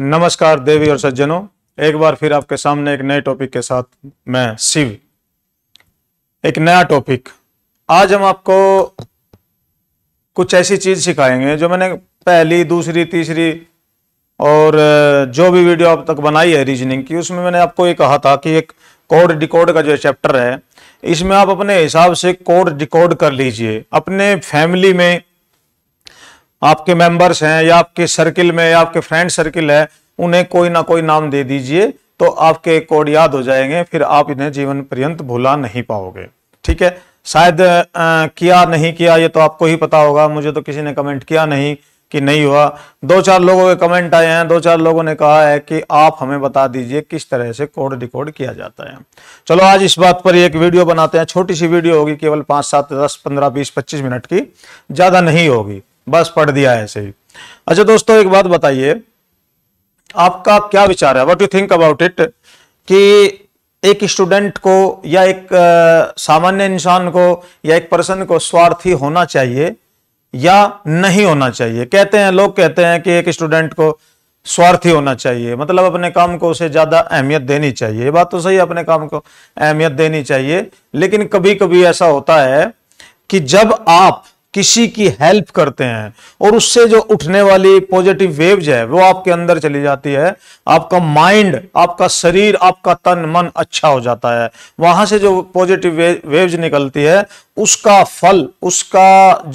नमस्कार देवी और सज्जनों एक बार फिर आपके सामने एक नए टॉपिक के साथ मैं शिव एक नया टॉपिक आज हम आपको कुछ ऐसी चीज सिखाएंगे जो मैंने पहली दूसरी तीसरी और जो भी वीडियो अब तक बनाई है रीजनिंग की उसमें मैंने आपको ये कहा था कि एक कोड डिकोड का जो चैप्टर है इसमें आप अपने हिसाब से कोड डिकोड कर लीजिए अपने फैमिली में आपके मेंबर्स हैं या आपके सर्किल में या आपके फ्रेंड सर्किल है उन्हें कोई ना कोई नाम दे दीजिए तो आपके कोड याद हो जाएंगे फिर आप इन्हें जीवन पर्यंत भुला नहीं पाओगे ठीक है शायद किया नहीं किया ये तो आपको ही पता होगा मुझे तो किसी ने कमेंट किया नहीं कि नहीं हुआ दो चार लोगों के कमेंट आए हैं दो चार लोगों ने कहा है कि आप हमें बता दीजिए किस तरह से कोड रिकॉर्ड किया जाता है चलो आज इस बात पर एक वीडियो बनाते हैं छोटी सी वीडियो होगी केवल पाँच सात दस पंद्रह बीस पच्चीस मिनट की ज़्यादा नहीं होगी बस पढ़ दिया है ऐसे ही अच्छा दोस्तों एक बात बताइए आपका क्या विचार है what you think about it कि एक स्टूडेंट को या एक सामान्य इंसान को या एक पर्सन को स्वार्थी होना चाहिए या नहीं होना चाहिए कहते हैं लोग कहते हैं कि एक स्टूडेंट को स्वार्थी होना चाहिए मतलब अपने काम को उसे ज़्यादा अहमियत देनी चाहिए ये बात तो सही है अपने काम को अहमियत देनी चाहिए लेकिन कभी कभी ऐसा होता है कि जब आप किसी की हेल्प करते हैं और उससे जो उठने वाली पॉजिटिव वेव्स है वो आपके अंदर चली जाती है आपका माइंड आपका शरीर आपका तन मन अच्छा हो जाता है वहां से जो पॉजिटिव वेव्स निकलती है उसका फल उसका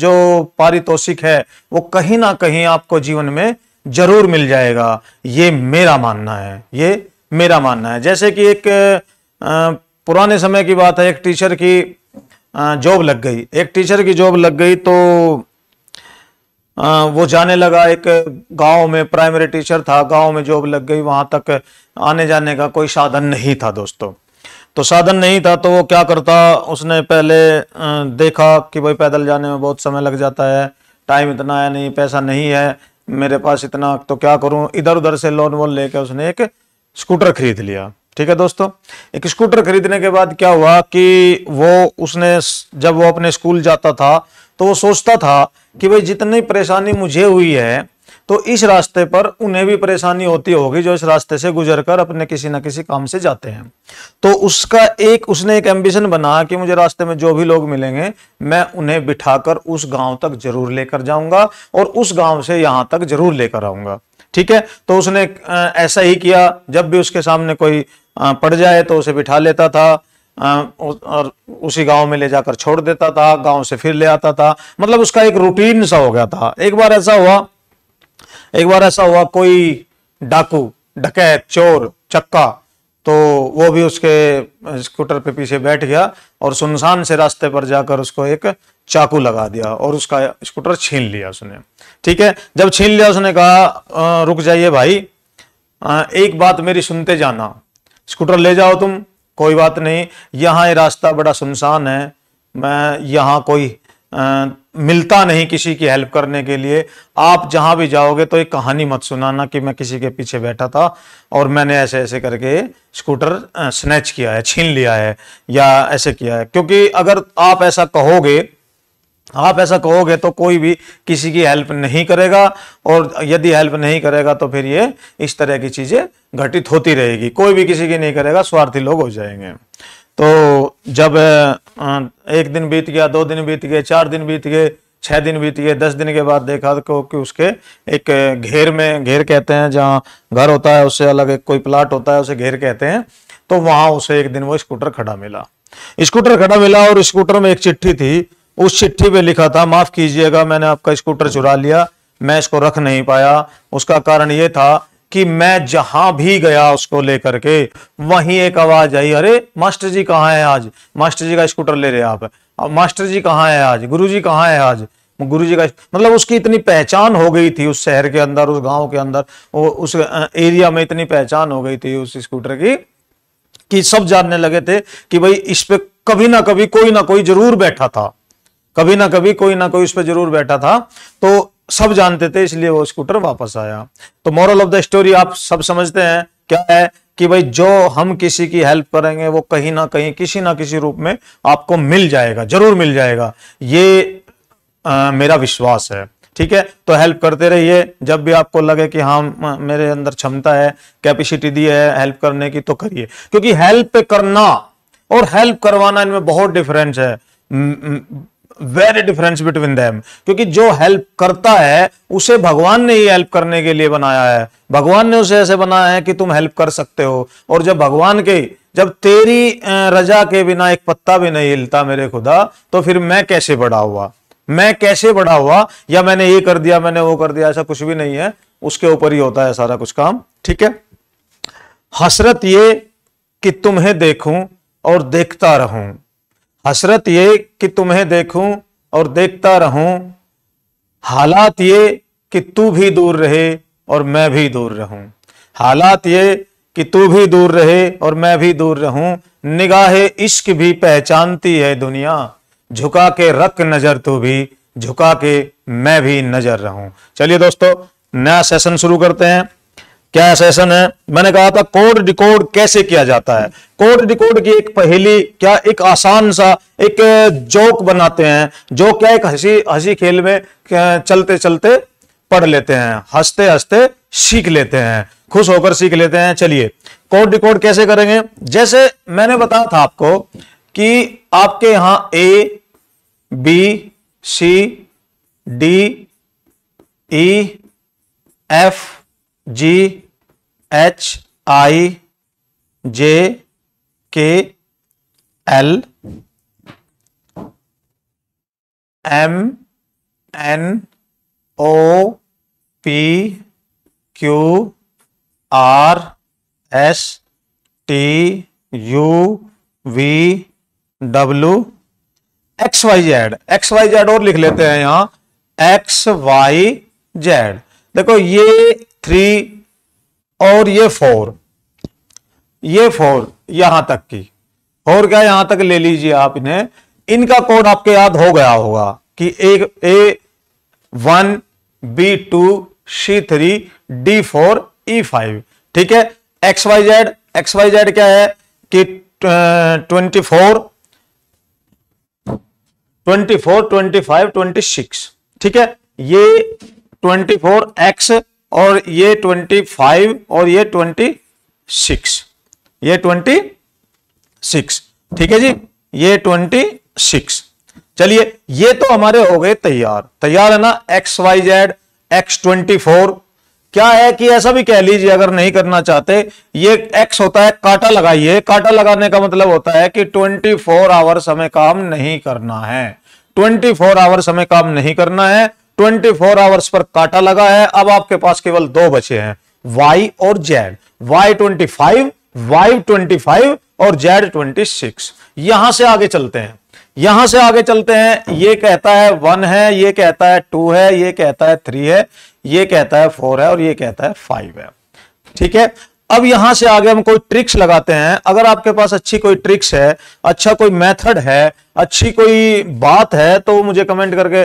जो पारितोषिक है वो कहीं ना कहीं आपको जीवन में जरूर मिल जाएगा ये मेरा मानना है ये मेरा मानना है जैसे कि एक पुराने समय की बात है एक टीचर की जॉब लग गई एक टीचर की जॉब लग गई तो वो जाने लगा एक गांव में प्राइमरी टीचर था गांव में जॉब लग गई वहां तक आने जाने का कोई साधन नहीं था दोस्तों तो साधन नहीं था तो वो क्या करता उसने पहले देखा कि भाई पैदल जाने में बहुत समय लग जाता है टाइम इतना है नहीं पैसा नहीं है मेरे पास इतना तो क्या करूं इधर उधर से लोन वोन लेकर उसने एक स्कूटर खरीद लिया ठीक है दोस्तों एक स्कूटर खरीदने के बाद क्या हुआ कि वो उसने जब वो अपने स्कूल जाता था तो वो सोचता था कि भाई जितनी परेशानी मुझे हुई है तो इस रास्ते पर उन्हें भी परेशानी होती होगी जो इस रास्ते से गुजर कर अपने किसी ना किसी काम से जाते हैं तो उसका एक उसने एक एम्बिशन बना कि मुझे रास्ते में जो भी लोग मिलेंगे मैं उन्हें बिठाकर उस गांव तक जरूर लेकर जाऊंगा और उस गांव से यहां तक जरूर लेकर आऊंगा ठीक है तो उसने ऐसा ही किया जब भी उसके सामने कोई पड़ जाए तो उसे बिठा लेता था और उसी गांव में ले जाकर छोड़ देता था गांव से फिर ले आता था मतलब उसका एक रूटीन सा हो गया था एक बार ऐसा हुआ एक बार ऐसा हुआ कोई डाकू डकैत चोर चक्का तो वो भी उसके स्कूटर पे पीछे बैठ गया और सुनसान से रास्ते पर जाकर उसको एक चाकू लगा दिया और उसका स्कूटर छीन लिया उसने ठीक है जब छीन लिया उसने कहा रुक जाइए भाई आ, एक बात मेरी सुनते जाना स्कूटर ले जाओ तुम कोई बात नहीं यहाँ ये रास्ता बड़ा सुनसान है मैं यहाँ कोई आ, मिलता नहीं किसी की हेल्प करने के लिए आप जहाँ भी जाओगे तो एक कहानी मत सुनाना कि मैं किसी के पीछे बैठा था और मैंने ऐसे ऐसे करके स्कूटर स्नैच किया है छीन लिया है या ऐसे किया है क्योंकि अगर आप ऐसा कहोगे आप ऐसा कहोगे तो कोई भी किसी की हेल्प नहीं करेगा और यदि हेल्प नहीं करेगा तो फिर ये इस तरह की चीज़ें घटित होती रहेगी कोई भी किसी की नहीं करेगा स्वार्थी लोग हो जाएंगे तो जब एक दिन बीत गया दो दिन बीत गए चार दिन बीत गए छह दिन बीत गए दस दिन के बाद देखा तो कि उसके एक घेर में घेर कहते हैं जहाँ घर होता है उससे अलग एक कोई प्लाट होता है उसे घेर कहते हैं तो वहां उसे एक दिन वो स्कूटर खड़ा मिला स्कूटर खड़ा मिला और स्कूटर में एक चिट्ठी थी उस चिट्ठी पे लिखा था माफ कीजिएगा मैंने आपका स्कूटर चुरा लिया मैं इसको रख नहीं पाया उसका कारण यह था कि मैं जहां भी गया उसको लेकर के वहीं एक आवाज आई अरे मास्टर जी कहाँ है आज मास्टर जी का स्कूटर ले रहे आप अब मास्टर जी कहाँ है आज गुरु जी कहाँ है आज गुरु जी का मतलब उसकी इतनी पहचान हो गई थी उस शहर के अंदर उस गांव के अंदर उस एरिया में इतनी पहचान हो गई थी उस स्कूटर की कि सब जानने लगे थे कि भाई इस पे कभी ना कभी कोई ना कोई जरूर बैठा था कभी ना कभी कोई ना कोई उस पर जरूर बैठा था तो सब जानते थे इसलिए वो स्कूटर वापस आया तो मॉरल ऑफ द स्टोरी आप सब समझते हैं क्या है कि भाई जो हम किसी की हेल्प करेंगे वो कहीं ना कहीं किसी ना किसी रूप में आपको मिल जाएगा जरूर मिल जाएगा ये आ, मेरा विश्वास है ठीक है तो हेल्प करते रहिए जब भी आपको लगे कि हाँ मेरे अंदर क्षमता है कैपेसिटी दी है हेल्प करने की तो करिए क्योंकि हेल्प करना और हेल्प करवाना इनमें बहुत डिफरेंस है वेरी डिफरेंस बिटवीन दैम क्योंकि जो हेल्प करता है उसे भगवान ने ही हेल्प करने के लिए बनाया है भगवान ने उसे ऐसे बनाया है कि तुम हेल्प कर सकते हो और जब भगवान के जब तेरी रजा के बिना एक पत्ता भी नहीं हिलता मेरे खुदा तो फिर मैं कैसे बड़ा हुआ मैं कैसे बड़ा हुआ या मैंने ये कर दिया मैंने वो कर दिया ऐसा कुछ भी नहीं है उसके ऊपर ही होता है सारा कुछ काम ठीक है हसरत ये कि तुम्हें देखूं और देखता रहूं हसरत ये कि तुम्हें देखूं और देखता रहूं हालात ये कि तू भी दूर रहे और मैं भी दूर रहूं हालात ये कि तू भी दूर रहे और मैं भी दूर रहूं निगाह इश्क भी पहचानती है दुनिया झुका के रख नजर तू भी झुका के मैं भी नजर रहूं चलिए दोस्तों नया सेशन शुरू करते हैं क्या सेशन है मैंने कहा था कोड डिकोड कैसे किया जाता है कोड डिकोड की एक पहेली क्या एक आसान सा एक जोक बनाते हैं जो क्या एक हंसी हंसी खेल में चलते चलते पढ़ लेते हैं हंसते हंसते सीख लेते हैं खुश होकर सीख लेते हैं चलिए कोड डिकोड कैसे करेंगे जैसे मैंने बताया था आपको कि आपके यहां A B C D E F G H I J K L M N O P Q R S T U V W X Y Z X Y Z और लिख लेते हैं यहां एक्स वाई जेड देखो ये three और ये four ये फोर यहां तक की फोर क्या यहां तक ले लीजिए आप इन्हें इनका कोड आपके याद हो गया होगा कि एक A one B two C three D four E five ठीक है X Y Z X Y Z क्या है कि twenty four twenty four twenty five twenty six ठीक है ये ट्वेंटी फोर एक्स और ये ट्वेंटी फाइव और ये ट्वेंटी सिक्स ये ट्वेंटी सिक्स ठीक है जी ये ट्वेंटी सिक्स चलिए ये तो हमारे हो गए तैयार तैयार है ना X Y Z X twenty four क्या है कि ऐसा भी कह लीजिए अगर नहीं करना चाहते ये एक्स होता है काटा लगाइए काटा लगाने का मतलब होता है कि 24 फोर आवर्स हमें काम नहीं करना है 24 फोर आवर्स हमें काम नहीं करना है ट्वेंटी फोर आवर्स पर काटा लगा है अब आपके पास केवल दो बचे हैं वाई और Z Y twenty five Y twenty five और जेड ट्वेंटी सिक्स यहां से आगे चलते हैं यहां से आगे चलते हैं ये कहता है वन है ये कहता है टू है ये कहता है थ्री है ये कहता है फोर है और ये कहता है फाइव है ठीक है अब यहां से आगे हम कोई ट्रिक्स लगाते हैं अगर आपके पास अच्छी कोई ट्रिक्स है अच्छा कोई मेथड है अच्छी कोई बात है तो मुझे कमेंट करके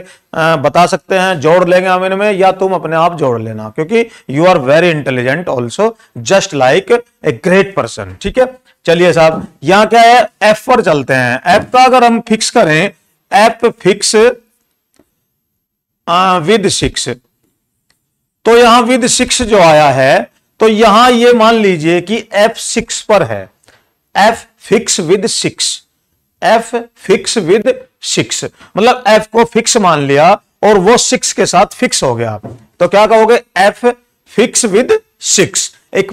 बता सकते हैं जोड़ लेंगे हम इनमें या तुम अपने आप जोड़ लेना क्योंकि you are very intelligent also just like a great person ठीक है चलिए साहब यहां क्या है एफ पर चलते हैं एफ का अगर हम फिक्स करें एफ फिक्स विद सिक्स तो यहां विद सिक्स जो आया है तो यहां ये मान लीजिए कि एफ सिक्स पर है F fix with six F fix with six मतलब एफ को फिक्स मान लिया और वो सिक्स के साथ फिक्स हो गया तो क्या कहोगे एफ फिक्स विद सिक्स एक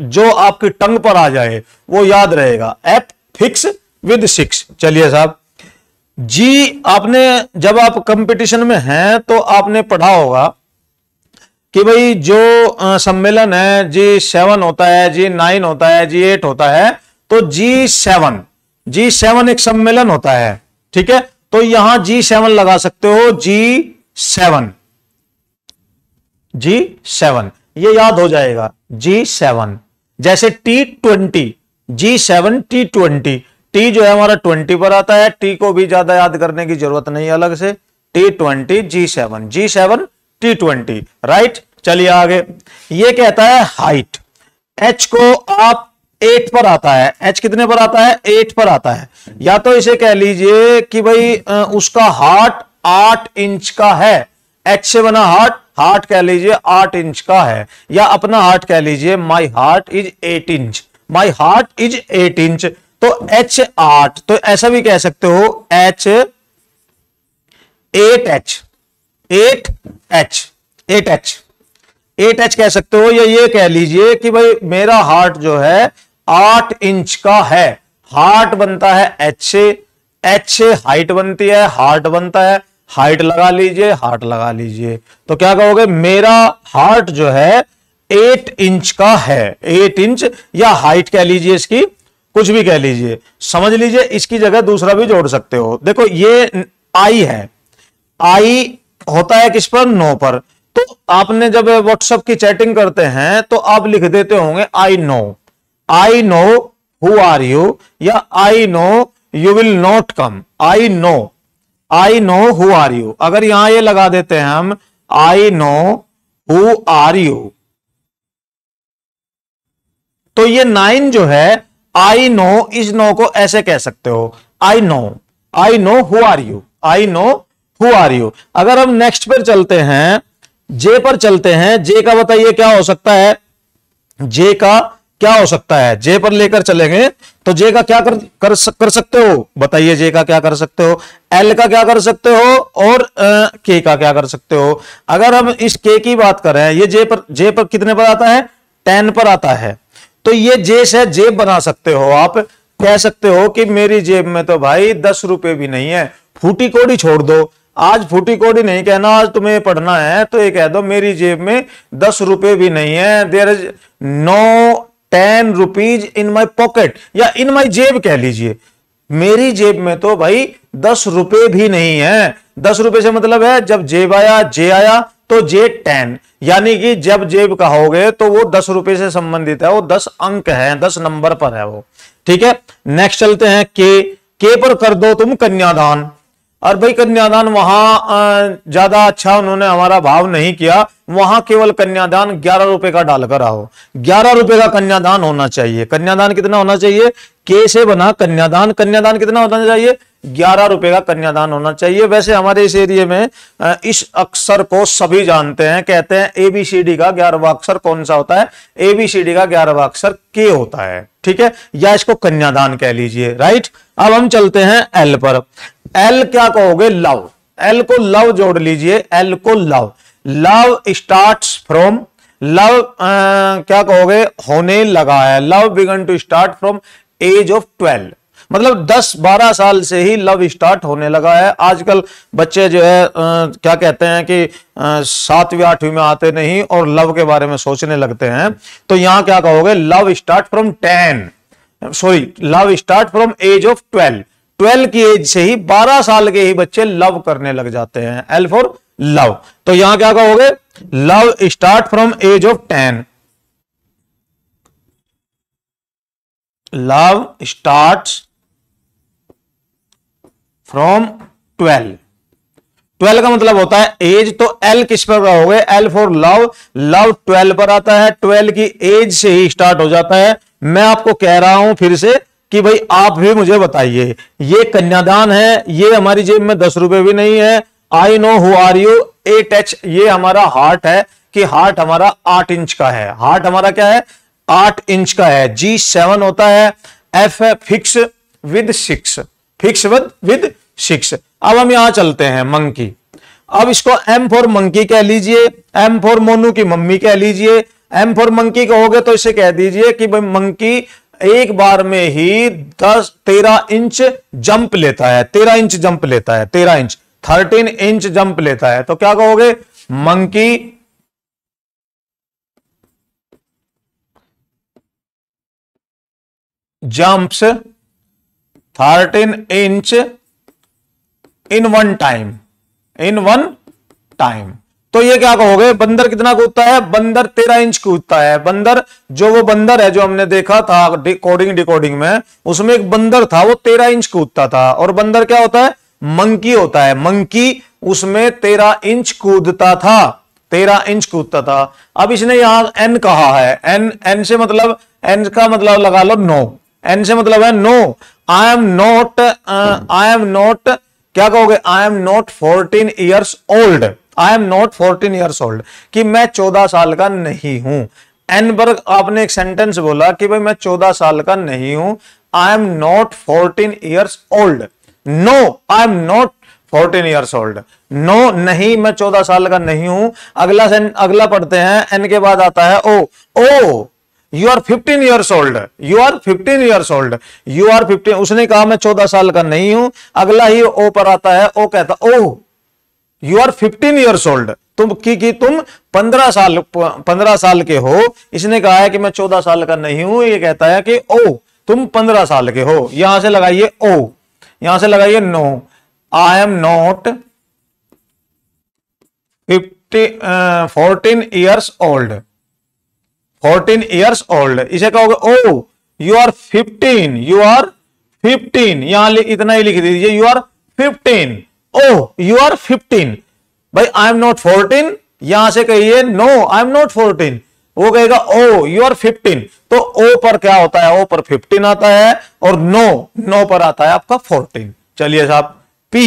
जो आपकी टंग पर आ जाए वो याद रहेगा एफ फिक्स विद सिक्स चलिए साहब जी आपने जब आप कंपटीशन में हैं तो आपने पढ़ा होगा कि भाई जो सम्मेलन है जी सेवन होता है जी नाइन होता है जी एट होता है तो जी सेवन जी सेवन एक सम्मेलन होता है ठीक है तो यहां जी सेवन लगा सकते हो जी सेवन जी सेवन ये याद हो जाएगा जी सेवन जैसे T twenty G seven T twenty T जो है हमारा ट्वेंटी पर आता है टी को भी ज्यादा याद करने की जरूरत नहीं अलग से T twenty G seven G seven T twenty right चलिए आगे ये कहता है हाइट एच को आप एट पर आता है एच कितने पर आता है एट पर आता है या तो इसे कह लीजिए कि भाई उसका हार्ट आठ इंच का है एच से बना हार्ट हार्ट कह लीजिए आठ इंच का है या अपना हार्ट कह लीजिए my heart is eight inch my heart is eight inch तो एच आठ तो ऐसा भी कह सकते हो H eight H eight H eight H eight H कह सकते हो या ये कह लीजिए कि भाई मेरा हार्ट जो है आठ इंच का है हार्ट बनता है एच से एच से हाइट बनती है हार्ट बनता है हाइट लगा लीजिए हार्ट लगा लीजिए तो क्या कहोगे मेरा हार्ट जो है एट इंच का है एट इंच या हाइट कह लीजिए इसकी कुछ भी कह लीजिए समझ लीजिए इसकी जगह दूसरा भी जोड़ सकते हो देखो ये आई है आई होता है किस पर नो पर तो आपने जब व्हाट्सएप की चैटिंग करते हैं तो आप लिख देते होंगे I know I know who are you या I know you will not come I know I know who are you अगर यहां ये लगा देते हैं हम I know who are you तो ये नाइन जो है आई नो इस नो को ऐसे कह सकते हो I know I know who are you I know who are you अगर हम नेक्स्ट पर चलते हैं जे पर चलते हैं जे का बताइए क्या हो सकता है जे का क्या हो सकता है जे पर लेकर चलेंगे तो जे का क्या कर कर, कर सकते हो बताइए जे का क्या कर सकते हो एल का क्या कर सकते हो और आ, के का क्या कर सकते हो अगर हम इस के की बात करें ये जे पर जे पर कितने पर आता है टेन पर आता है तो ये जे से जेब बना सकते हो आप कह सकते हो कि मेरी जेब में तो भाई दस रुपए भी नहीं है फूटी कोड़ी छोड़ दो आज फूटी कोड़ी नहीं कहना आज तुम्हें पढ़ना है तो ये कह दो मेरी जेब में दस रुपए भी नहीं है there is no ten rupees in my pocket या इन माई जेब कह लीजिए मेरी जेब में तो भाई दस रुपए भी नहीं है दस रुपए से मतलब है जब जेब आया जे आया तो जे टेन यानी कि जब जेब कहोगे तो वो दस रुपए से संबंधित है वो दस अंक है दस नंबर पर है वो ठीक है नेक्स्ट चलते हैं के के पर कर दो तुम कन्यादान और भाई कन्यादान वहां ज्यादा अच्छा उन्होंने हमारा भाव नहीं किया वहां केवल कन्यादान ग्यारह रुपए का डालकर आओ ग्यारह रुपए का कन्यादान होना चाहिए कन्यादान कितना होना चाहिए के से बना कन्यादान कन्यादान कितना होना चाहिए ग्यारह रुपए का कन्यादान होना चाहिए वैसे हमारे इस एरिए में इस अक्षर को सभी जानते हैं कहते हैं एबीसीडी का ग्यारहवा अक्षर कौन सा होता है एबीसीडी का ग्यारहवा अक्षर के होता है ठीक है या इसको कन्यादान कह लीजिए राइट अब हम चलते हैं एल पर एल क्या कहोगे लव एल को लव जोड़ लीजिए एल को love love start from love क्या कहोगे होने लगा है love began to start from age of twelve मतलब 10-12 साल से ही लव स्टार्ट होने लगा है आजकल बच्चे जो है आ, क्या कहते हैं कि सातवीं आठवीं में आते नहीं और लव के बारे में सोचने लगते हैं तो यहाँ क्या कहोगे love start from ten sorry love start from age of twelve twelve की एज से ही बारह साल के ही बच्चे लव करने लग जाते हैं एल फॉर लव तो यहां क्या कहोगे love start from age of ten love start from twelve twelve का मतलब होता है एज तो एल किस पर हो गए L for love love twelve पर आता है ट्वेल्व की एज से ही स्टार्ट हो जाता है मैं आपको कह रहा हूं फिर से कि भाई आप भी मुझे बताइए ये कन्यादान है ये हमारी जेब में दस रुपए भी नहीं है I know who are you eight H ये हमारा हार्ट है कि हार्ट हमारा आठ इंच का है हार्ट हमारा क्या है आठ इंच का है जी सेवन होता है एफ है fix with six fix with with six अब हम यहां चलते हैं मंकी अब इसको एम फॉर मंकी कह लीजिए एम फॉर मोनू की मम्मी कह लीजिए एम फॉर मंकी कहोगे तो इसे कह दीजिए कि भाई मंकी एक बार में ही दस तेरह इंच जंप लेता है तेरह इंच जंप लेता है तेरह इंच थर्टीन इंच जंप लेता है तो क्या कहोगे monkey jumps thirteen inch in one time in one time तो ये क्या कहोगे बंदर कितना कूदता है बंदर तेरह इंच कूदता है बंदर जो वो बंदर है जो हमने देखा था डिकोडिंग डिकोडिंग में उसमें एक बंदर था वो तेरह इंच कूदता था और बंदर क्या होता है मंकी होता है मंकी उसमें तेरह इंच कूदता था तेरह इंच कूदता था अब इसने यहां एन कहा है एन एन से मतलब एन का मतलब लगा लो नो एन से मतलब है no I am not I am not क्या कहोगे I am not fourteen years old I am not fourteen years old कि मैं चौदह साल का नहीं हूं एनबर्ग आपने एक सेंटेंस बोला कि भाई मैं चौदह साल का नहीं हूं I am not fourteen years old no I am not fourteen years old no नहीं मैं चौदह साल का नहीं हूं अगला अगला पढ़ते हैं एन के बाद आता है O O you are fifteen years old you are fifteen years old you are fifteen उसने कहा मैं चौदह साल का नहीं हूं अगला ही ओ पर आता है ओ कहता oh you are fifteen years old तुम की कि तुम पंद्रह साल पंद्रह साल के हो इसने कहा है कि मैं चौदह साल का नहीं हूं ये कहता है कि ओ तुम पंद्रह साल के हो यहां से लगाइए ओ यहां से लगाइए no I am not fifty fourteen years old fourteen years old इसे कहोगे oh you are fifteen you are fifteen यहां इतना ही लिख दीजिए you are fifteen oh you are fifteen भाई आई एम नॉट फोर्टीन यहां से कहिए no I am not fourteen वो कहेगा ओ यू आर फिफ्टीन तो ओ पर क्या होता है ओ पर फिफ्टीन आता है और नो नो पर आता है आपका फोर्टीन चलिए साहब पी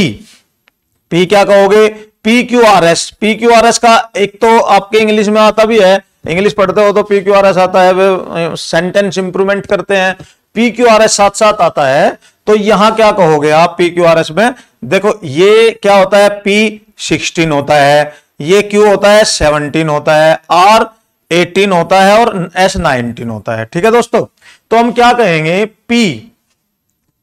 पी क्या कहोगे P Q R S P Q R S का एक तो आपके इंग्लिश में आता भी है इंग्लिश पढ़ते हो तो पी क्यू आर एस आता है वे सेंटेंस इंप्रूवमेंट करते हैं पी क्यू आर एस साथ साथ आता है तो यहां क्या कहोगे आप पी क्यू आर एस में देखो ये क्या होता है पी सिक्सटीन होता है ये Q होता है सेवनटीन होता है आर एटीन होता है और एस नाइनटीन होता है ठीक है दोस्तों तो हम क्या कहेंगे पी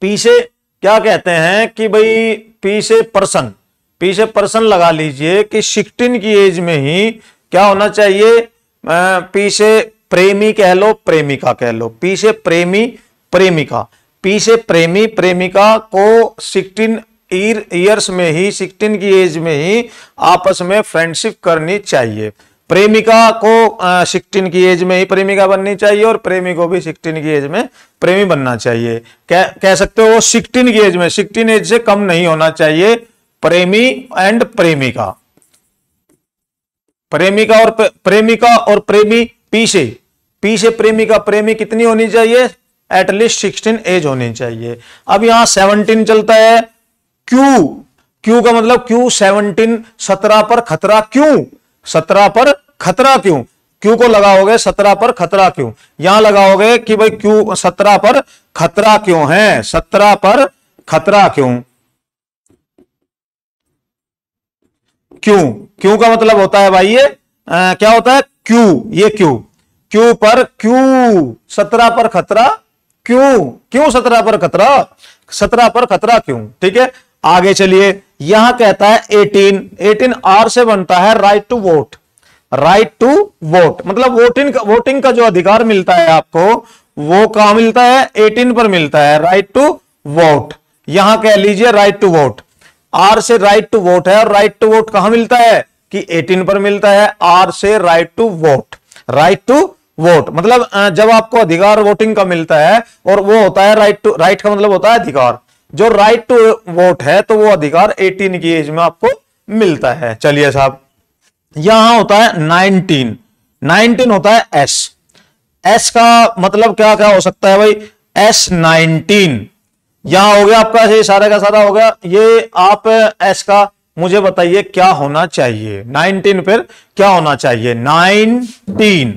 पी से क्या कहते हैं कि भाई पी से पर्सन पी से पर्सन लगा लीजिए कि सिक्सटीन की एज में ही क्या होना चाहिए पी से प्रेमी कह लो प्रेमिका कह लो पी से प्रेमी प्रेमिका पी से प्रेमी प्रेमिका को सिक्सटीन ईयर्स में ही सिक्सटीन की एज में ही आपस में फ्रेंडशिप करनी चाहिए प्रेमिका को सिक्सटीन की एज में ही प्रेमिका बननी चाहिए और प्रेमी को भी सिक्सटीन की एज में प्रेमी बनना चाहिए कह कह सकते हो सिक्सटीन की एज में सिक्सटीन एज से कम नहीं होना चाहिए प्रेमी एंड प्रेमिका प्रेमिका और प्रेमिका और प्रेमी पी से प्रेमिका प्रेमी कितनी होनी चाहिए एटलीस्ट सिक्सटीन एज होनी चाहिए अब यहां सेवनटीन चलता है क्यू क्यू का मतलब क्यू सेवनटीन सत्रह पर खतरा क्यों सत्रह पर खतरा क्यों क्यू को लगाओगे सत्रह पर खतरा क्यों यहां लगाओगे कि भाई क्यू सत्रह पर खतरा क्यों है सत्रह पर खतरा क्यों क्यों क्यों का मतलब होता है भाई ये आ, क्या होता है क्यू ये क्यू क्यू पर क्यू सत्रह पर खतरा क्यों क्यों सत्रह पर खतरा सत्रह पर खतरा क्यों ठीक है आगे चलिए यहां कहता है 18 18 आर से बनता है right to vote right to vote मतलब वोटिंग वोटिंग का जो अधिकार मिलता है आपको वो कहा मिलता है 18 पर मिलता है राइट टू वोट यहां कह लीजिए राइट टू वोट आर से राइट टू वोट है और राइट टू वोट कहां मिलता है कि 18 पर मिलता है आर से right to vote right to vote मतलब जब आपको अधिकार वोटिंग का मिलता है और वो होता है राइट टू राइट का मतलब होता है अधिकार जो राइट टू वोट है तो वो अधिकार 18 की एज में आपको मिलता है चलिए साहब यहां होता है 19 19 होता है एस एस का मतलब क्या क्या हो सकता है भाई एस नाइनटीन यहां हो गया आपका ये सारे का सारा हो गया ये आप एस का मुझे बताइए क्या होना चाहिए 19 फिर क्या होना चाहिए 19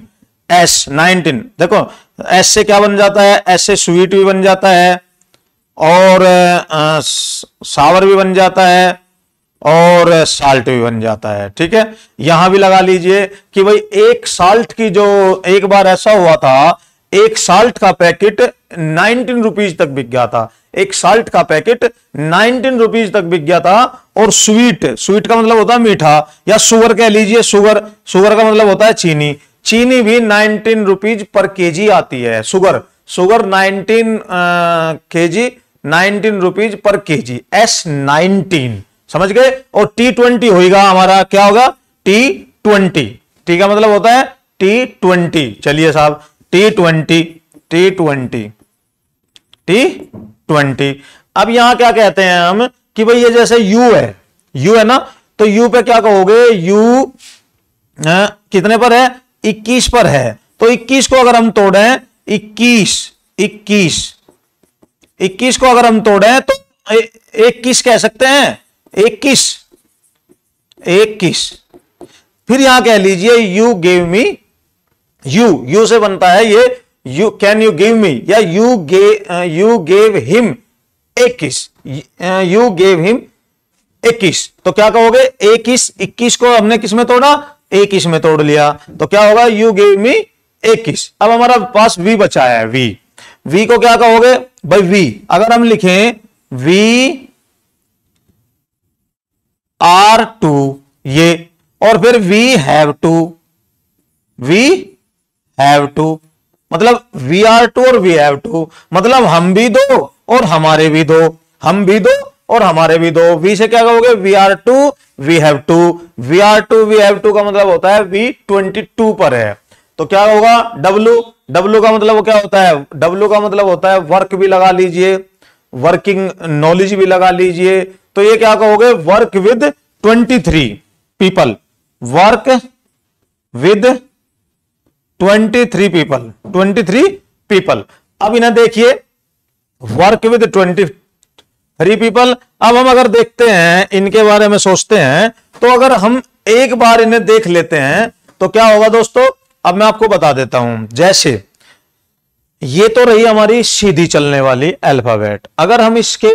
एस 19 देखो एस से क्या बन जाता है एस से स्वीट भी बन जाता है और सावर भी बन जाता है और साल्ट भी बन जाता है ठीक है यहां भी लगा लीजिए कि भाई एक साल्ट की जो एक बार ऐसा हुआ था एक साल्ट का पैकेट नाइनटीन रुपीज तक बिक गया था एक साल्ट का पैकेट नाइनटीन रुपीज तक बिक गया था और स्वीट स्वीट का मतलब होता है मीठा या सुगर कह लीजिए सुगर सुगर का मतलब होता है चीनी चीनी भी नाइनटीन रुपीज पर केजी आती है सुगर सुगर नाइनटीन के जी नाइनटीन रुपीज पर के जी एस नाइनटीन समझ गए और टी ट्वेंटी होगा हमारा क्या होगा टी ट्वेंटी टी का मतलब होता है टी ट्वेंटी चलिए साहब T twenty T twenty T twenty अब यहां क्या कहते हैं हम कि भाई ये जैसे यू है यू है ना तो यू पे क्या कहोगे यू आ, हाँ, कितने पर है इक्कीस पर है तो इक्कीस को अगर हम तोड़ें इक्कीस इक्कीस इक्कीस को अगर हम तोड़े तो इक्कीस कह सकते हैं इक्कीस इक्कीस फिर यहां कह लीजिए you gave me you U से बनता है ये you can you give me या you gave you gave him इक्कीस यू गेव हिम इक्कीस तो क्या कहोगे इक्कीस इक्कीस को हमने किस में तोड़ा इक्कीस में तोड़ लिया तो क्या होगा यू गेव मी इक्कीस अब हमारा पास वी बचा है वी वी को क्या कहोगे बाई वी अगर हम लिखें वी आर टू ये और फिर we have two we have two मतलब वी आर टू और वी हैव टू मतलब हम भी दो और हमारे भी दो हम भी दो और हमारे भी दो वी से क्या कहोगे we are two we have two we are two we have two का मतलब होता है वी ट्वेंटी टू पर है तो क्या होगा डब्ल्यू डब्ल्यू का मतलब वो क्या होता है डब्ल्यू का मतलब होता है वर्क भी लगा लीजिए वर्किंग नॉलेज भी लगा लीजिए तो ये क्या कहोगे work with twenty three people work with twenty three people twenty three people अब इन्हें देखिए work with twenty three people अब हम अगर देखते हैं इनके बारे में सोचते हैं तो अगर हम एक बार इन्हें देख लेते हैं तो क्या होगा दोस्तों अब मैं आपको बता देता हूं जैसे ये तो रही हमारी सीधी चलने वाली अल्फाबेट अगर हम इसके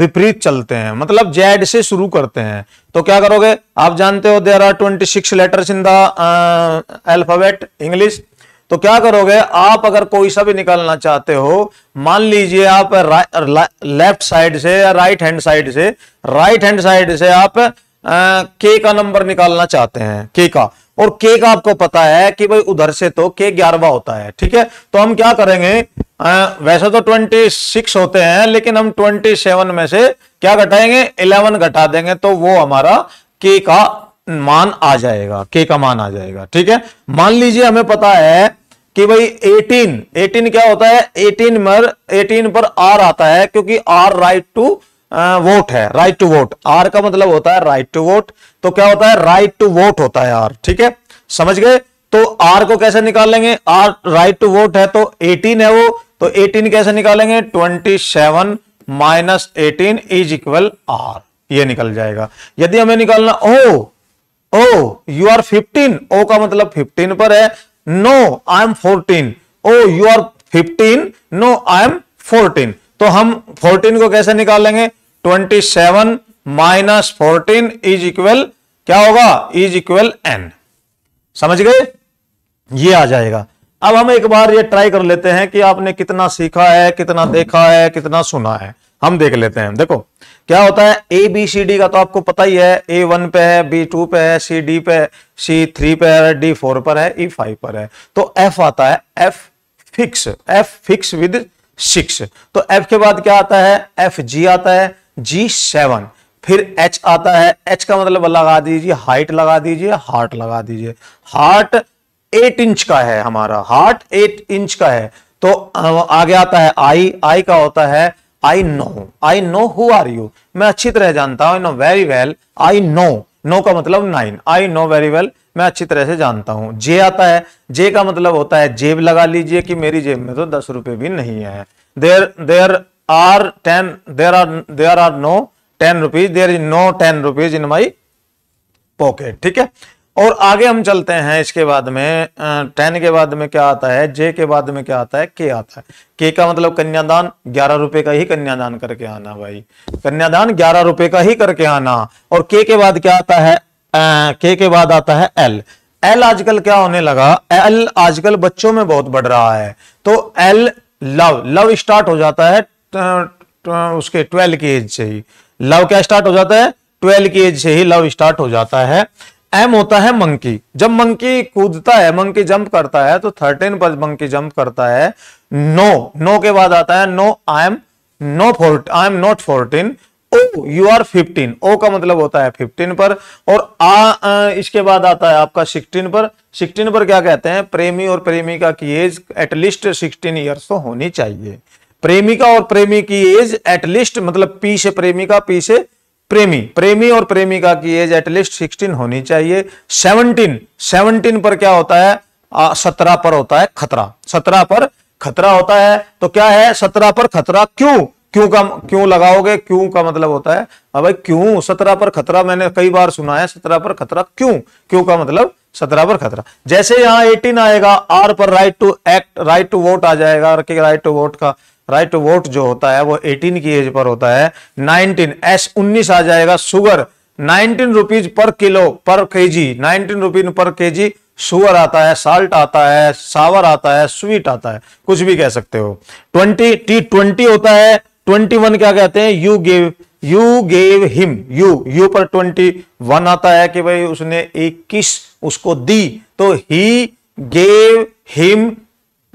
विपरीत चलते हैं मतलब जेड से शुरू करते हैं तो क्या करोगे आप जानते हो there are twenty six letters in the alphabet English तो क्या करोगे आप अगर कोई सा भी निकालना चाहते हो मान लीजिए आप लेफ्ट साइड से या राइट हैंड साइड से राइट हैंड साइड से आप के uh, का नंबर निकालना चाहते हैं के का और के का आपको पता है कि भाई उधर से तो के ग्यारहवा होता है ठीक है तो हम क्या करेंगे आ, वैसे तो 26 होते हैं लेकिन हम 27 में से क्या घटाएंगे 11 घटा देंगे तो वो हमारा के का मान आ जाएगा के का मान आ जाएगा ठीक है मान लीजिए हमें पता है कि भाई 18 18 क्या होता है 18 मर 18 पर आर आता है क्योंकि आर राइट टू वोट है राइट टू वोट आर का मतलब होता है राइट टू वोट तो क्या होता है राइट टू वोट होता है आर ठीक है समझ गए तो आर को कैसे निकालेंगे आर राइट टू वोट है तो 18 है वो तो 18 कैसे निकालेंगे 27 seven minus eighteen is equal R ये निकल जाएगा यदि हमें निकालना ओ ओ यू आर 15 ओ का मतलब 15 पर है no I am 14 O you are 15 no I am 14 तो हम 14 को कैसे निकालेंगे twenty seven minus fourteen is equal क्या होगा इज इक्वल एन समझ गए ये आ जाएगा अब हम एक बार ये ट्राई कर लेते हैं कि आपने कितना सीखा है कितना देखा है कितना सुना है हम देख लेते हैं देखो क्या होता है ए बी सी डी का तो आपको पता ही है ए वन पे है बी टू पे है सी डी पे सी थ्री पे है डी फोर पर है ई e फाइव पर है तो एफ आता है F fix F fix with six तो एफ के बाद क्या आता है एफ जी आता है जी सेवन फिर एच आता है एच का मतलब लगा दीजिए हाइट लगा दीजिए हार्ट लगा दीजिए हार्ट एट इंच का है हमारा हार्ट एट इंच का है तो आगे आता है आई आई का होता है I know I know who are you मैं अच्छी तरह जानता हूं I know very well I know no का मतलब nine I know very well मैं अच्छी तरह से जानता हूं जे आता है जे का मतलब होता है जेब लगा लीजिए कि मेरी जेब में तो दस रुपए भी नहीं है there there are ten there are there are no ten rupees there is no ten rupees in my pocket ठीक है और आगे हम चलते हैं इसके बाद में टेन के बाद में क्या आता है जे के बाद में क्या आता है के आता है के का मतलब कन्यादान ग्यारह रुपए का ही कन्यादान करके आना भाई कन्यादान ग्यारह रुपए का ही करके आना और के के बाद क्या आता है आ, के के बाद आता है एल एल आजकल क्या होने लगा एल आजकल बच्चों में बहुत बढ़ रहा है तो एल लव लव स्टार्ट हो जाता है उसके ट्वेल्व की एज से ही लव क्या स्टार्ट हो जाता है ट्वेल्व की एज से ही लव स्टार्ट हो जाता है एम होता है मंकी जब मंकी कूदता है मंकी जंप करता है तो थर्टीन पर मंकी जंप करता है नो नो के बाद आता है no I am no fort I am not fourteen O you are fifteen O का मतलब होता है फिफ्टीन पर और आ, आ इसके बाद आता है आपका सिक्सटीन पर सिक्सटीन पर क्या कहते हैं प्रेमी और प्रेमिका की एज एटलीस्ट सिक्सटीन ईयर्स तो होनी चाहिए प्रेमिका और प्रेमी की एज एटलीस्ट मतलब पी से प्रेमिका पी से प्रेमी प्रेमी और प्रेमिका की एज एटलीस्ट सिक्सटीन होनी चाहिए सेवनटीन सेवनटीन पर क्या होता है सत्रह पर होता है खतरा सत्रह पर खतरा होता है तो क्या है सत्रह पर खतरा क्यों क्यों का क्यों लगाओगे क्यों का मतलब होता है अब हाँ भाई क्यों सत्रह पर खतरा मैंने कई बार सुना है सत्रह पर खतरा क्यों क्यों का मतलब सत्रह पर खतरा जैसे यहां एटीन आएगा आर पर right to act right to vote आ जाएगा राइट टू वोट का राइट टू वोट जो होता है वो 18 की एज पर होता है 19 एस 19 आ जाएगा sugar 19 rupees per kilo per KG 19 rupees per KG sugar आता है साल्ट आता है सावर आता है स्वीट आता है कुछ भी कह सकते हो 20 टी ट्वेंटी होता है 21 क्या कहते हैं you gave you gave him U U पर 21 आता है कि भाई उसने 21 उसको दी तो he gave him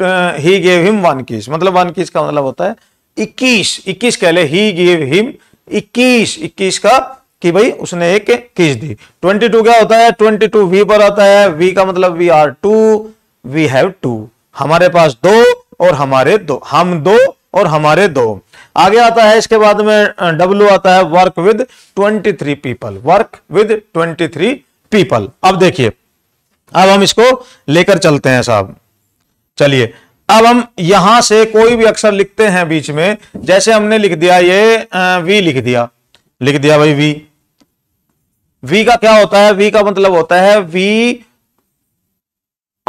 he gave him one kiss मतलब वन किस का मतलब होता है इक्कीस इक्कीस कह ले ही गेव हिम इक्कीस इक्कीस का कि भाई उसने एक किस दी ट्वेंटी टू क्या होता है ट्वेंटी टू वी पर आता है वी का मतलब we are two we have two हमारे पास दो और हमारे दो हम दो और हमारे दो आगे आता है इसके बाद में डब्ल्यू आता है work with twenty three people work with twenty three people अब देखिए अब हम इसको लेकर चलते हैं साहब चलिए अब हम यहां से कोई भी अक्षर लिखते हैं बीच में जैसे हमने लिख दिया ये वी लिख दिया लिख दिया भाई वी वी का क्या होता है वी का मतलब होता है we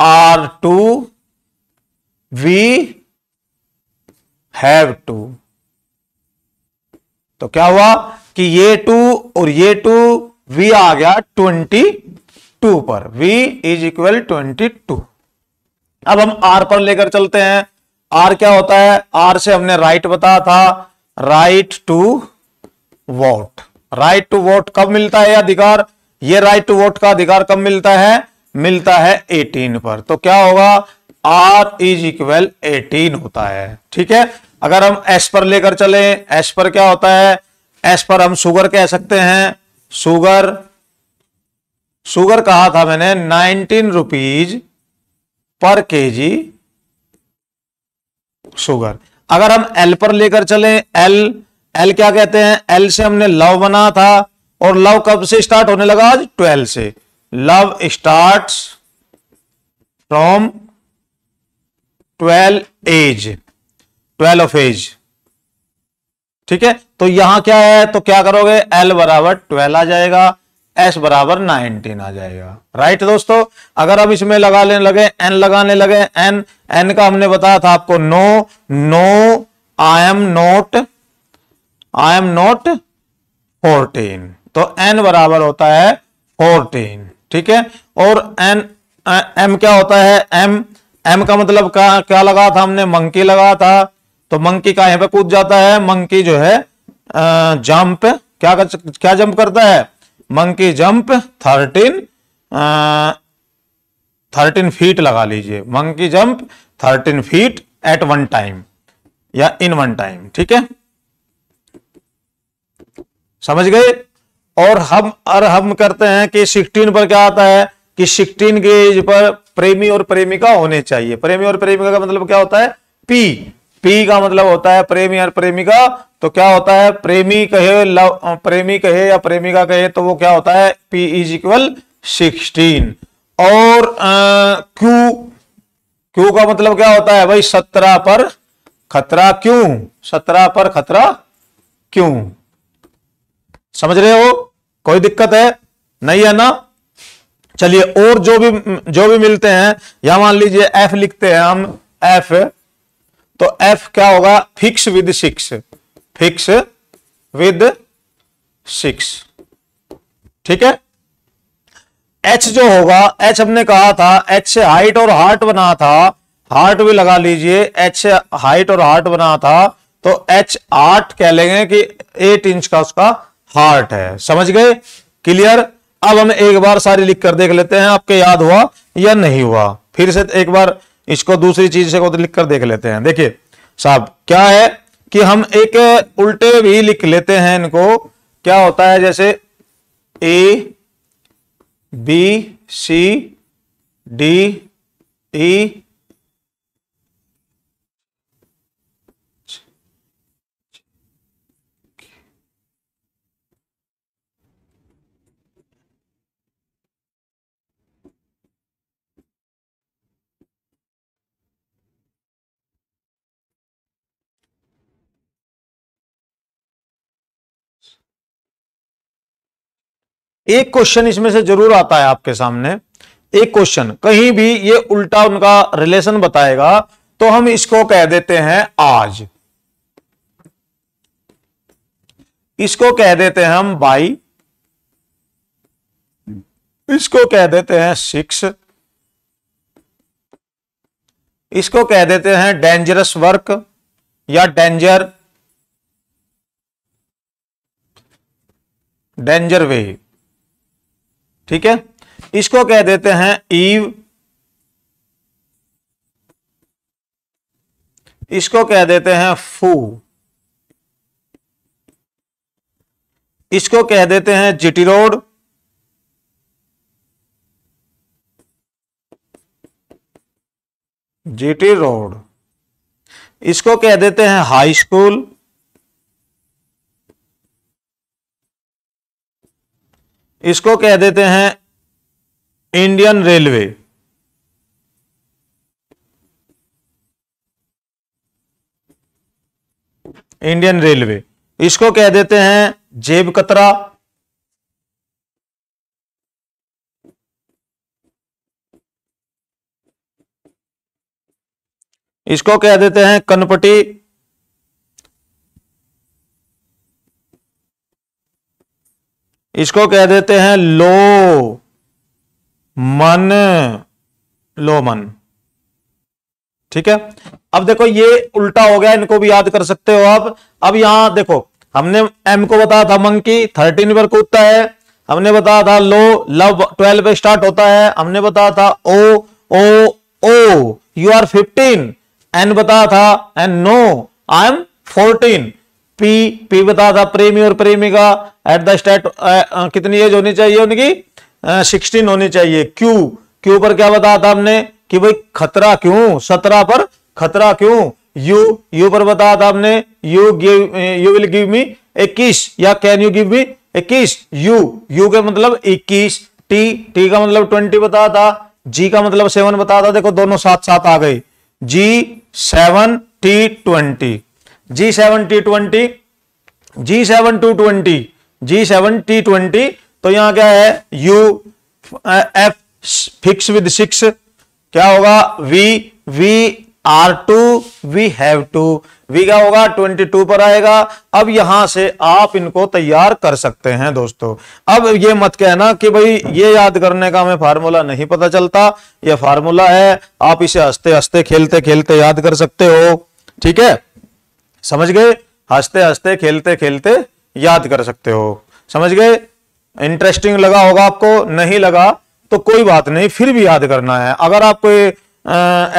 are two we have two तो क्या हुआ कि ये टू और ये टू वी आ गया ट्वेंटी टू पर V is equal twenty two अब हम आर पर लेकर चलते हैं आर क्या होता है आर से हमने राइट बताया था right to vote right to vote कब मिलता है अधिकार ये राइट टू वोट का अधिकार कब मिलता है मिलता है 18 पर तो क्या होगा आर इज इक्वल 18 होता है ठीक है अगर हम एस पर लेकर चले एस पर क्या होता है एस पर हम शुगर कह सकते हैं शुगर शुगर कहा था मैंने nineteen rupees per KG sugar अगर हम एल पर लेकर चले एल एल क्या कहते हैं एल से हमने लव बना था और लव कब से स्टार्ट होने लगा आज ट्वेल्व से love start from twelve age twelve of age ठीक है तो यहां क्या है तो क्या करोगे एल बराबर ट्वेल्व आ जाएगा एस बराबर नाइनटीन आ जाएगा राइट दोस्तों अगर अब इसमें लगाने लगे एन लगाने लगे एन एन का हमने बताया था आपको no no I am not I am not fourteen तो एन बराबर होता है फोर्टीन ठीक है और एन एम क्या होता है एम एम का मतलब का, क्या लगा था हमने मंकी लगा था तो मंकी का यहां पे कूद जाता है मंकी जो है जंप क्या क्या जंप करता है monkey jump thirteen thirteen feet लगा लीजिए monkey jump thirteen feet at one time या इन वन टाइम ठीक है समझ गए और हम और हम करते हैं कि सिक्सटीन पर क्या आता है कि सिक्सटीन के एज पर प्रेमी और प्रेमिका होने चाहिए प्रेमी और प्रेमिका का मतलब क्या होता है पी पी का मतलब होता है प्रेमी और प्रेमिका तो क्या होता है प्रेमी कहे लव प्रेमी कहे या प्रेमिका कहे तो वो क्या होता है पी इज इक्वल सिक्सटीन और क्यू क्यू का मतलब क्या होता है भाई सत्रह पर खतरा क्यों सत्रह पर खतरा क्यों समझ रहे हो कोई दिक्कत है नहीं है ना चलिए और जो भी जो भी मिलते हैं या मान लीजिए एफ लिखते हैं हम एफ तो एफ क्या होगा fix with six fix with six ठीक है एच जो होगा एच हमने कहा था एच से हाइट और हार्ट बना था हार्ट भी लगा लीजिए एच से हाइट और हार्ट बना था तो एच आठ कह लेंगे कि एट इंच का उसका हार्ट है समझ गए क्लियर अब हम एक बार सारी लिख कर देख लेते हैं आपके याद हुआ या नहीं हुआ फिर से एक बार इसको दूसरी चीज से लिख कर देख लेते हैं देखिए साहब क्या है कि हम एक उल्टे भी लिख लेते हैं इनको क्या होता है जैसे ए बी सी डी ई एक क्वेश्चन इसमें से जरूर आता है आपके सामने एक क्वेश्चन कहीं भी ये उल्टा उनका रिलेशन बताएगा तो हम इसको कह देते हैं आज इसको कह देते हैं हम बाई इसको कह देते हैं सिक्स इसको कह देते हैं डेंजरस वर्क या डेंजर डेंजर वे ठीक है इसको कह देते हैं ईव इसको कह देते हैं फू इसको कह देते हैं जिटिरोड जीटी रोड इसको कह देते हैं हाई स्कूल इसको कह देते हैं इंडियन रेलवे इंडियन रेलवे इसको कह देते हैं जेब कतरा इसको कह देते हैं कनपटी इसको कह देते हैं लो मन लो मन ठीक है अब देखो ये उल्टा हो गया इनको भी याद कर सकते हो आप अब यहां देखो हमने एम को बताया था मंकी थर्टीन पर कूदता है हमने बताया था लो लव ट्वेल्व पे स्टार्ट होता है हमने बताया था O O O you are fifteen N बताया था N no I am fourteen P P बता था प्रेमी और प्रेमिका एट द स्टेट कितनी एज होनी चाहिए उनकी सिक्सटीन होनी चाहिए क्यू क्यू पर क्या बताया था हमने कि भाई खतरा क्यों सत्रह पर खतरा क्यों यू यू पर बताया था हमने you give you will give me इक्कीस या कैन यू गिव मी इक्कीस यू यू के मतलब इक्कीस टी टी का मतलब ट्वेंटी बताया था जी का मतलब सेवन बताया था देखो दोनों साथ साथ आ गए G seven T twenty G seven T twenty G seven two twenty G seven T twenty तो यहां क्या है U F fix with six क्या होगा V we are two we have two V क्या होगा ट्वेंटी टू पर आएगा अब यहां से आप इनको तैयार कर सकते हैं दोस्तों अब ये मत कहना कि भाई ये याद करने का हमें फार्मूला नहीं पता चलता ये फार्मूला है आप इसे हंसते हंसते खेलते खेलते याद कर सकते हो ठीक है समझ गए हंसते हंसते खेलते खेलते याद कर सकते हो समझ गए इंटरेस्टिंग लगा होगा आपको नहीं लगा तो कोई बात नहीं फिर भी याद करना है अगर आपको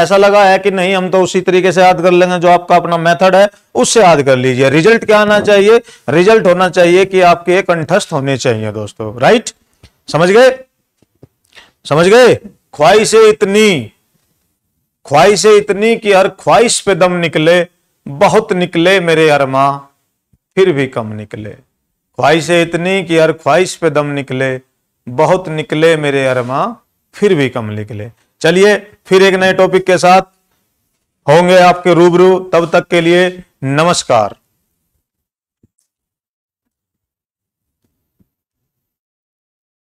ऐसा लगा है कि नहीं हम तो उसी तरीके से याद कर लेंगे जो आपका अपना मेथड है उससे याद कर लीजिए रिजल्ट क्या आना चाहिए रिजल्ट होना चाहिए कि आपके कंठस्थ होने चाहिए दोस्तों राइट समझ गए समझ गए ख्वाहिश इतनी ख्वाहिश इतनी कि हर ख्वाहिश पे दम निकले बहुत निकले मेरे अरमा फिर भी कम निकले ख्वाहिशें इतनी कि हर ख्वाहिश पे दम निकले बहुत निकले मेरे अरमा फिर भी कम निकले चलिए फिर एक नए टॉपिक के साथ होंगे आपके रूबरू तब तक के लिए नमस्कार